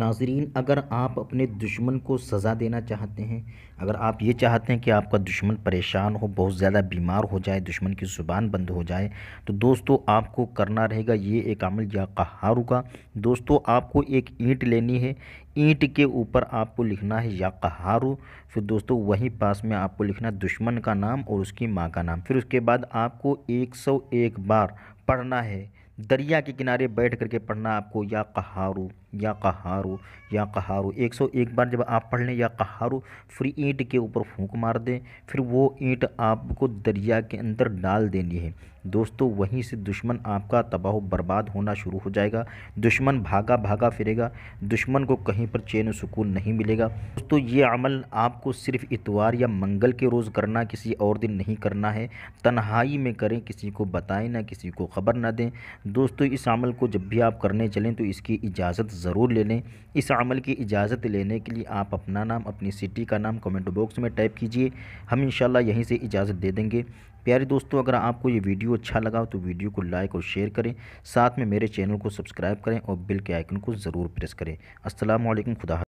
नाजरीन अगर आप अपने दुश्मन को सज़ा देना चाहते हैं अगर आप ये चाहते हैं कि आपका दुश्मन परेशान हो बहुत ज़्यादा बीमार हो जाए दुश्मन की ज़ुबान बंद हो जाए तो दोस्तों आपको करना रहेगा ये एक अमल या कहारू का दोस्तों आपको एक ईंट लेनी है ईंट के ऊपर आपको लिखना है या कहारू फिर दोस्तों वहीं पास में आपको लिखना दुश्मन का नाम और उसकी माँ का नाम फिर उसके बाद आपको एक सौ एक बार पढ़ना है दरिया के किनारे बैठ कर के पढ़ना आपको या कहारू या कहारू या कहारू एक सौ एक बार जब आप पढ़ लें या कहारू फिर ईंट के ऊपर फूंक मार दें फिर वो ईंट आपको दरिया के अंदर डाल देनी है दोस्तों वहीं से दुश्मन आपका तबाह बर्बाद होना शुरू हो जाएगा दुश्मन भागा भागा फिरेगा दुश्मन को कहीं पर चैन सुकून नहीं मिलेगा दोस्तों ये अमल आपको सिर्फ इतवार या मंगल के रोज़ करना किसी और दिन नहीं करना है तन्हाई में करें किसी को बताएं ना किसी को खबर ना दें दोस्तों इस अमल को जब भी आप करने चलें तो इसकी इजाज़त ज़रूर ले लें इस अमल की इजाज़त लेने के लिए आप अपना नाम अपनी सिटी का नाम कमेंट बॉक्स में टाइप कीजिए हम इन यहीं से इजाज़त दे देंगे प्यारे दोस्तों अगर आपको ये वीडियो अच्छा लगा तो वीडियो को लाइक और शेयर करें साथ में मेरे चैनल को सब्सक्राइब करें और बिल के आइकन को ज़रूर प्रेस करें असलम खुदा